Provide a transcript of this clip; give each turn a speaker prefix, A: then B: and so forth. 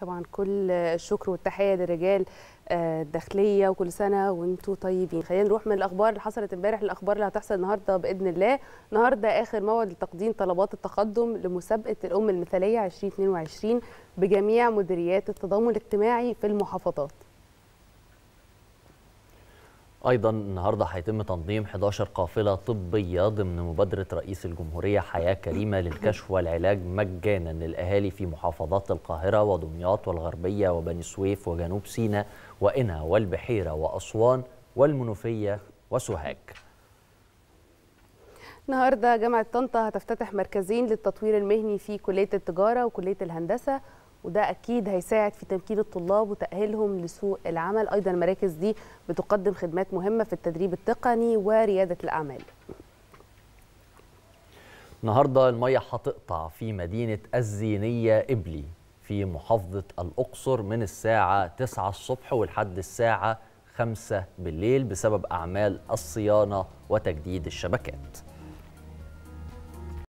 A: طبعا كل الشكر والتحيه لرجال آه، الداخليه وكل سنه وانتم طيبين خلينا نروح من الاخبار اللي حصلت امبارح للاخبار اللي هتحصل النهارده باذن الله النهارده اخر موعد لتقديم طلبات التقدم لمسابقه الام المثاليه 2022 بجميع مديريات التضامن الاجتماعي في المحافظات
B: أيضا النهاردة هيتم تنظيم 11 قافلة طبية ضمن مبادرة رئيس الجمهورية حياة كريمة للكشف والعلاج مجانا للأهالي في محافظات القاهرة ودمياط والغربية وبني سويف وجنوب سيناء وإنا والبحيرة وأسوان والمنوفية وسوهاج
A: النهارده جامعة طنطا هتفتتح مركزين للتطوير المهني في كلية التجارة وكلية الهندسة وده اكيد هيساعد في تمكين الطلاب وتاهيلهم لسوق العمل ايضا المراكز دي بتقدم خدمات مهمه في التدريب التقني ورياده الاعمال
B: النهارده الميه هتقطع في مدينه الزينيه ابلي في محافظه الاقصر من الساعه 9 الصبح ولحد الساعه 5 بالليل بسبب اعمال الصيانه وتجديد الشبكات